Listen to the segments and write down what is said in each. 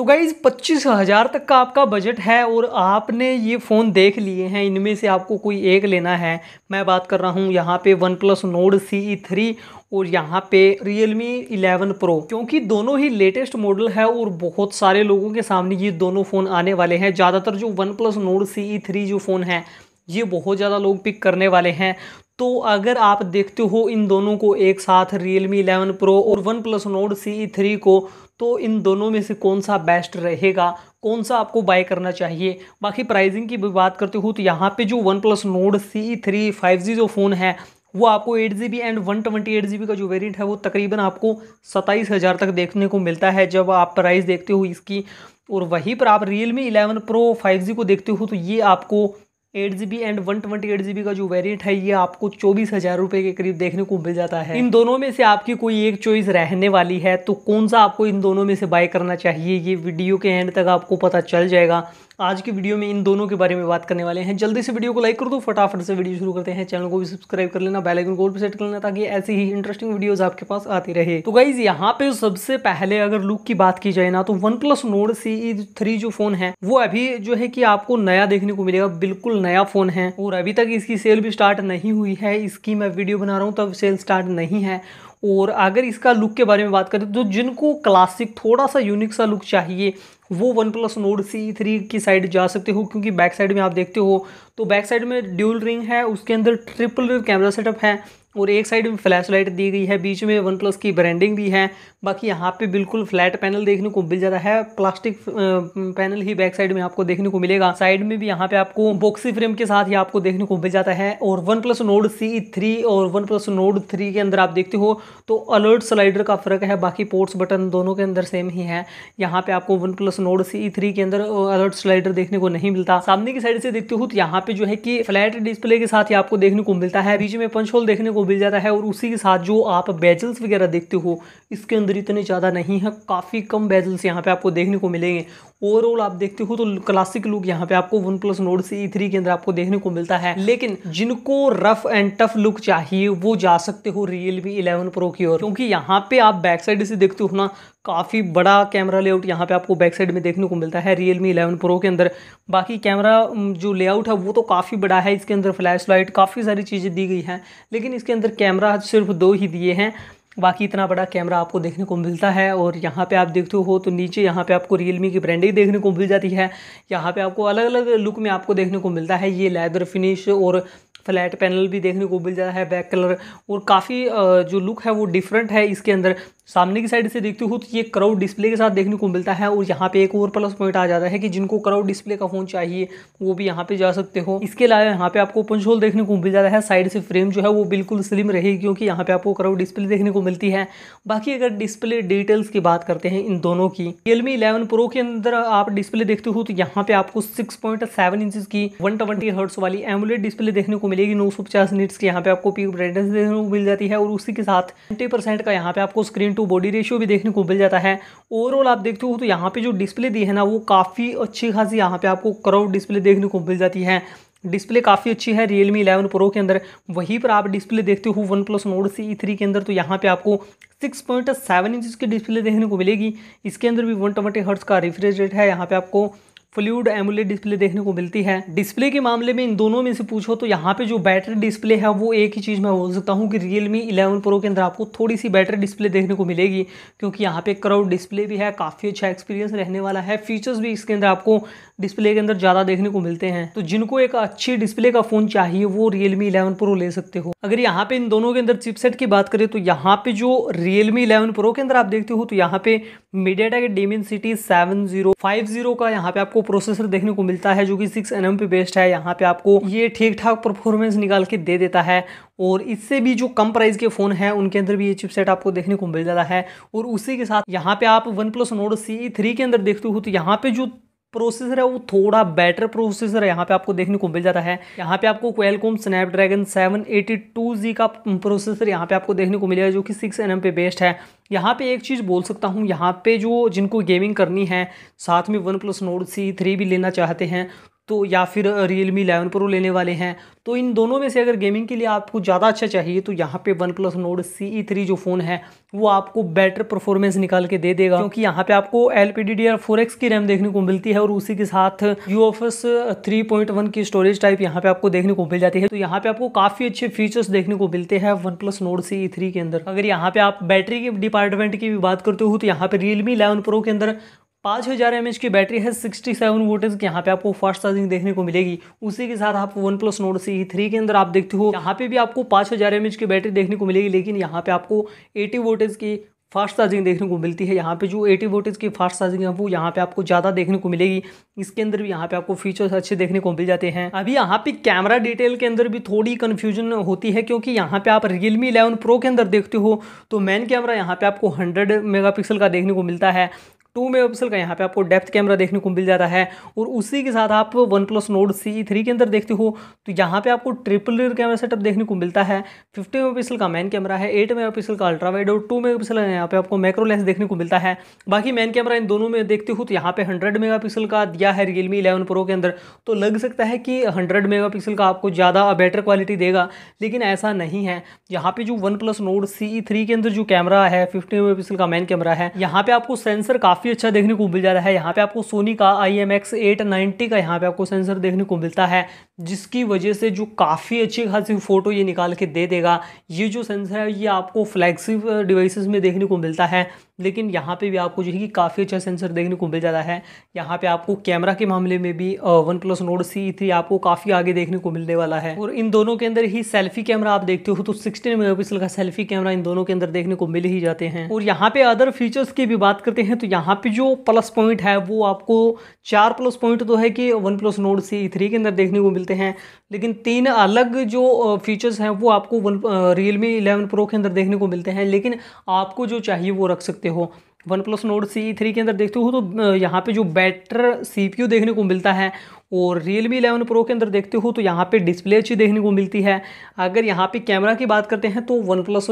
तो गाइज़ पच्चीस हज़ार तक का आपका बजट है और आपने ये फ़ोन देख लिए हैं इनमें से आपको कोई एक लेना है मैं बात कर रहा हूँ यहाँ पे OnePlus Nord C E three और यहाँ पे रियलमी इलेवन प्रो क्योंकि दोनों ही लेटेस्ट मॉडल है और बहुत सारे लोगों के सामने ये दोनों फ़ोन आने वाले हैं ज़्यादातर जो OnePlus Nord C E three जो फ़ोन है ये बहुत ज़्यादा लोग पिक करने वाले हैं तो अगर आप देखते हो इन दोनों को एक साथ रियलमी इलेवन प्रो और OnePlus Nord C E three को तो इन दोनों में से कौन सा बेस्ट रहेगा कौन सा आपको बाय करना चाहिए बाकी प्राइसिंग की भी बात करते हो तो यहाँ पे जो OnePlus Nord C three five G जो फ़ोन है वो आपको eight G B and one twenty eight G B का जो वेरिएंट है वो तकरीबन आपको सत्ताईस हज़ार तक देखने को मिलता है जब आप प्राइस देखते हो इसकी और वहीं पर आप Realme eleven pro five G को देखते हो तो ये आपको eight G B and one twenty eight G B का जो वेरिएंट है ये आपको चौबीस हज़ार रुपए के करीब देखने को मिल जाता है इन दोनों में से आपकी कोई एक चॉइस रहने वाली है तो कौन सा आपको इन दोनों में से बाय करना चाहिए ये वीडियो के एंड तक आपको पता चल जाएगा आज की वीडियो में इन दोनों के बारे में बात करने वाले हैं जल्दी से वीडियो को लाइक कर दो फटाफट से वीडियो शुरू करते हैं चैनल को भी सब्सक्राइब कर लेना बेलाइकन को सेट कर लेना ताकि ऐसी ही इंटरेस्टिंग वीडियोज आपके पास आती रहे तो गाइज यहाँ पे सबसे पहले अगर लुक की बात की जाए ना तो OnePlus Nord C three जो फोन है वो अभी जो है की आपको नया देखने को मिलेगा बिल्कुल नया फोन है और अभी तक इसकी सेल भी स्टार्ट नहीं हुई है इसकी मैं वीडियो बना रहा हूँ तब सेल स्टार्ट नहीं है और अगर इसका लुक के बारे में बात करें तो जिनको क्लासिक थोड़ा सा यूनिक सा लुक चाहिए वो OnePlus Nord C three की साइड जा सकते हो क्योंकि बैक साइड में आप देखते हो तो बैक साइड में ड्यूल रिंग है उसके अंदर ट्रिपल कैमरा सेटअप है और एक साइड में फ्लैश लाइट दी गई है बीच में वन प्लस की ब्रांडिंग भी है बाकी यहाँ पे बिल्कुल फ्लैट पैनल देखने को मिल जाता है प्लास्टिक पैनल ही बैक साइड में आपको देखने को मिलेगा साइड में भी यहाँ पे आपको बॉक्सी फ्रेम के साथ ही आपको देखने को मिल जाता है और OnePlus Nord C three और वन प्लस नोड थ्री के अंदर आप देखते हो तो अलर्ट स्लाइडर का फ़र्क है बाकी पोर्ट्स बटन दोनों के अंदर सेम ही है यहाँ पे आपको OnePlus Nord C three के अंदर अलर्ट स्लाइडर देखने को नहीं मिलता सामने की साइड से देखते हो तो यहाँ पे जो है कि फ्लैट डिस्प्ले के साथ ही आपको देखने को मिलता है बीच में पंच होल देखने को को मिल जाता है और उसी के साथ जो आप बेजल्स वगैरह देखते हो इसके अंदर इतने ज़्यादा नहीं है काफ़ी कम बेजल्स यहाँ पे आपको देखने को मिलेंगे ओवरऑल आप देखते हो तो क्लासिक लुक यहाँ पे आपको OnePlus Nord C three के अंदर आपको देखने को मिलता है लेकिन जिनको रफ एंड टफ लुक चाहिए वो जा सकते हो रियलमी इलेवन प्रो की ओर क्योंकि यहाँ पे आप बैक साइड से देखते हो ना काफ़ी बड़ा कैमरा लेआउट यहाँ पे आपको बैक साइड में देखने को मिलता है रियल मी इलेवन प्रो के अंदर बाकी कैमरा जो लेआउट है वो तो काफ़ी बड़ा है इसके अंदर फ्लैश लाइट काफ़ी सारी चीज़ें दी गई हैं लेकिन इसके अंदर कैमरा सिर्फ दो ही दिए हैं बाकी इतना बड़ा कैमरा आपको देखने को मिलता है और यहाँ पे आप देखते हो तो नीचे यहाँ पे आपको रियल की ब्रांडिंग देखने को मिल जाती है यहाँ पे आपको अलग अलग लुक में आपको देखने को मिलता है ये लेदर फिनिश और फ्लैट पैनल भी देखने को मिल जाता है बैक कलर और काफ़ी जो लुक है वो डिफरेंट है इसके अंदर सामने की साइड से देखते हो तो ये क्राउड डिस्प्ले के साथ देखने को मिलता है और यहाँ पे एक और प्लस पॉइंट आ जाता है कि जिनको क्राउड डिस्प्ले का फ़ोन चाहिए वो भी यहाँ पे जा सकते हो इसके अलावा यहाँ पे आपको पंच होल देखने को मिल जाता है साइड से फ्रेम जो है वो बिल्कुल स्लिम रहेगी क्योंकि यहाँ पे आपको क्राउड डिस्प्ले देखने को मिलती है बाकी अगर डिस्प्ले डिटेल्स की बात करते हैं इन दोनों की रियलमी इलेवन प्रो के अंदर आप डिस्प्ले देखते हो तो यहाँ पे आपको सिक्स पॉइंट सेवन की वन ट्वेंटी हर्ट्स वाली एमुलेट डिस्प्ले देखने को मिलेगी नौ सौ पचास नीट्स की यहाँ पे आपको पीक ब्राइटनेस देखने को मिल जाती है और उसी के साथ ट्वेंटी परसेंट का यहाँ पे आपको स्क्रीन टू बॉडी रेशियो भी देखने को मिल जाता है ओवरऑल आप देखते हो तो यहाँ पे जो डिस्प्ले दी है ना वो काफ़ी अच्छी खासी यहाँ पे आपको करव डिस्प्ले देखने को मिल जाती है डिस्प्ले काफ़ी अच्छी है रियलमी इलेवन प्रो के अंदर वहीं पर आप डिस्प्ले देखते हो OnePlus Nord C three के अंदर तो यहाँ पे आपको 6.7 पॉइंट सेवन इंच की डिस्प्ले देखने को मिलेगी इसके अंदर भी वन ट्वेंटी हर्ट्स का रिफ्रेश रेट है यहाँ पे आपको फ्लूड एमुलेट डिस्प्ले देखने को मिलती है डिस्प्ले के मामले में इन दोनों में से पूछो तो यहाँ पे जो बैटरी डिस्प्ले है वो एक ही चीज़ मैं बोल सकता हूँ कि रियलमी 11 प्रो के अंदर आपको थोड़ी सी बैटरी डिस्प्ले देखने को मिलेगी क्योंकि यहाँ पे क्राउड डिस्प्ले भी है काफ़ी अच्छा एक्सपीरियंस रहने वाला है फीचर्स भी इसके अंदर आपको डिस्प्ले के अंदर ज़्यादा देखने को मिलते हैं तो जिनको एक अच्छी डिस्प्ले का फ़ोन चाहिए वो रियलमी इलेवन प्रो ले सकते हो अगर यहाँ पे इन दोनों के अंदर चिपसेट की बात करें तो यहाँ पे जो रियलमी इलेवन प्रो के अंदर आप देखते हो तो यहाँ पे MediaTek Dimensity seven zero five zero का यहाँ पे आपको आपको प्रोसेसर देखने को मिलता है जो कि सिक्स एन पे बेस्ड है यहाँ पे आपको ये ठीक ठाक परफॉर्मेंस निकाल के दे देता है और इससे भी जो कम प्राइस के फ़ोन है उनके अंदर भी ये चिपसेट आपको देखने को मिल जाता है और उसी के साथ यहाँ पे आप OnePlus Nord C three के अंदर देखते हो तो यहाँ पे जो प्रोसेसर है वो थोड़ा बेटर प्रोसेसर है यहाँ पे आपको देखने को मिल जाता है यहाँ पे आपको क्वेलकॉम स्नैपड्रैगन जी का प्रोसेसर यहाँ पे आपको देखने को मिलेगा जो कि सिक्स एन पे बेस्ड है यहाँ पे एक चीज़ बोल सकता हूँ यहाँ पे जो जिनको गेमिंग करनी है साथ में OnePlus Nord C three भी लेना चाहते हैं तो या फिर रियलमी इलेवन प्रो लेने वाले हैं तो इन दोनों में से अगर गेमिंग के लिए आपको ज़्यादा अच्छा चाहिए तो यहाँ पे OnePlus Nord C E three जो फ़ोन है वो आपको बेटर परफॉर्मेंस निकाल के दे देगा क्योंकि यहाँ पे आपको L P D D R four X की रैम देखने को मिलती है और उसी के साथ U FS three point one की स्टोरेज टाइप यहाँ पे आपको देखने को मिल जाती है तो यहाँ पे आपको काफ़ी अच्छे फीचर्स देखने को मिलते हैं OnePlus Nord C E three के अंदर अगर यहाँ पे आप बैटरी के डिपार्टमेंट की भी बात करते हो तो यहाँ पे रियलमी इलेवन प्रो के अंदर पाँच हज़ार एम की बैटरी है सिक्सटी सेवन वोटेज की यहाँ पे आपको फास्ट चार्जिंग देखने को मिलेगी उसी के साथ आप OnePlus Nord C three के अंदर आप देखते हो यहाँ पे भी आपको पाँच हज़ार एम की बैटरी देखने को मिलेगी लेकिन यहाँ पे आपको एटी वोटेज की फास्ट चार्जिंग देखने को मिलती है यहाँ पे जो 80 वोटेज की फास्ट चार्जिंग है वो यहाँ पे आपको ज़्यादा देखने को मिलेगी इसके अंदर भी यहाँ पे आपको फीचर्स अच्छे देखने को मिल जाते हैं अभी यहाँ पे कैमरा डिटेल के अंदर भी थोड़ी कन्फ्यूजन होती है क्योंकि यहाँ पे आप रियलमी इलेवन प्रो के अंदर देखते हो तो मेन कैमरा यहाँ पे आपको हंड्रेड मेगा का देखने को मिलता है टू मेगापिक्सल का यहाँ पे आपको डेप्थ कैमरा देखने को मिल जाता है और उसी के साथ आप OnePlus Nord C three के अंदर देखते हो तो यहाँ पे आपको ट्रिपल रियर कैमरा सेटअप देखने को मिलता है फिफ्टी मेगापिक्सल का मेन कैमरा है एट मेगापिक्सल का अल्ट्रा वाइड और टू मेगापिक्सल पिक्सल यहाँ पे आपको मैक्रो लेंस देखने को मिलता है बाकी मेन कैमरा इन दोनों में देखते हो तो यहाँ पे हंड्रेड पिक्सल का दिया है रियलमी इलेवन प्रो के अंदर तो लग सकता है कि हंड्रेड पिक्सल का आपको ज़्यादा बेटर क्वालिटी देगा लेकिन ऐसा नहीं है यहाँ पे जो OnePlus Nord C three के अंदर जो कैमरा है फिफ्टी मेगा का मेन कैमरा है यहाँ पे आपको सेंसर काफ़ी काफ़ी अच्छा देखने को मिल जा रहा है यहाँ पे आपको सोनी का I M X eight ninety का यहाँ पे आपको सेंसर देखने को मिलता है जिसकी वजह से जो काफ़ी अच्छी खासी फ़ोटो ये निकाल के दे देगा ये जो सेंसर है ये आपको फ्लैगशिप डिवाइसेस में देखने को मिलता है लेकिन यहाँ पे भी आपको जो है कि काफ़ी अच्छा सेंसर देखने को मिल जाता है यहाँ पे आपको कैमरा के मामले में भी OnePlus Nord C three आपको काफ़ी आगे देखने को मिलने वाला है और इन दोनों के अंदर ही सेल्फी कैमरा आप देखते हो तो सिक्सटीन मेगा का सेल्फी कैमरा इन दोनों के अंदर देखने को मिल ही जाते हैं और यहाँ पे अदर फीचर्स की भी बात करते हैं तो यहाँ यहाँ पे जो प्लस पॉइंट है वो आपको चार प्लस पॉइंट तो है कि OnePlus Nord C three के अंदर देखने को मिलते हैं लेकिन तीन अलग जो फीचर्स हैं वो आपको one Realme eleven pro के अंदर देखने को मिलते हैं लेकिन आपको जो चाहिए वो रख सकते हो OnePlus Nord C three के अंदर देखते हो तो यहाँ पे जो बेटर सी पी यू देखने को मिलता है और Realme 11 Pro के अंदर देखते हो तो यहाँ पे डिस्प्ले अच्छी देखने को मिलती है अगर यहाँ पे कैमरा की बात करते हैं तो OnePlus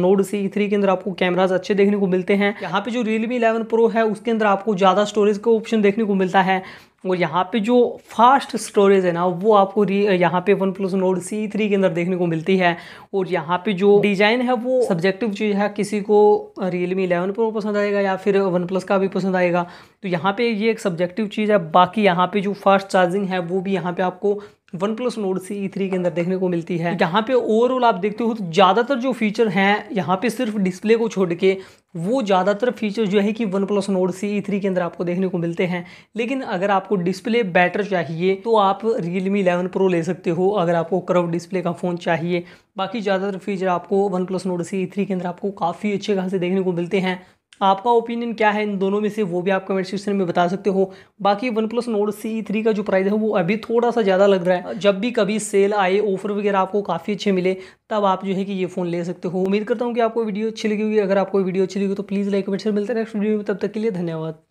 Nord C three के अंदर आपको कैमराज अच्छे देखने को मिलते हैं यहाँ पे जो Realme 11 Pro है उसके अंदर आपको ज़्यादा स्टोरेज का ऑप्शन देखने को मिलता है और यहाँ पे जो फास्ट स्टोरेज है ना वो आपको यहाँ पे OnePlus Nord C three के अंदर देखने को मिलती है और यहाँ पे जो डिज़ाइन है वो सब्जेक्टिव चीज़ है किसी को रियलमी इलेवन प्रो पसंद आएगा या फिर वन प्लस का भी पसंद आएगा तो यहाँ पे ये एक सब्जेक्टिव चीज़ है बाकी यहाँ पे जो फास्ट चार्जिंग है वो भी यहाँ पे आपको OnePlus Nord C E three के अंदर देखने को मिलती है यहाँ पे ओवरऑल आप देखते हो तो ज़्यादातर जो फीचर हैं यहाँ पे सिर्फ डिस्प्ले को छोड़ के वो ज़्यादातर फीचर जो है कि OnePlus Nord C E three के अंदर आपको देखने को मिलते हैं लेकिन अगर आपको डिस्प्ले बेटर चाहिए तो आप रियलमी इलेवन प्रो ले सकते हो अगर आपको क्रव डिस्प्ले का फ़ोन चाहिए बाकी ज़्यादातर फीचर आपको OnePlus Nord C E three के अंदर आपको काफ़ी अच्छे खासे देखने को मिलते हैं आपका ओपिनियन क्या है इन दोनों में से वो भी आप कमेंट सेक्शन में बता सकते हो बाकी OnePlus Nord C three का जो प्राइस है वो अभी थोड़ा सा ज़्यादा लग रहा है जब भी कभी सेल आए ऑफर वगैरह आपको काफ़ी अच्छे मिले तब आप जो है कि ये फ़ोन ले सकते हो उम्मीद करता हूँ कि आपको वीडियो अच्छी लगी होगी अगर आपको वीडियो अच्छी लगी तो प्लीज़ लाइक कमेंट से मिलता है नेक्स्ट वीडियो में तब तक के लिए धन्यवाद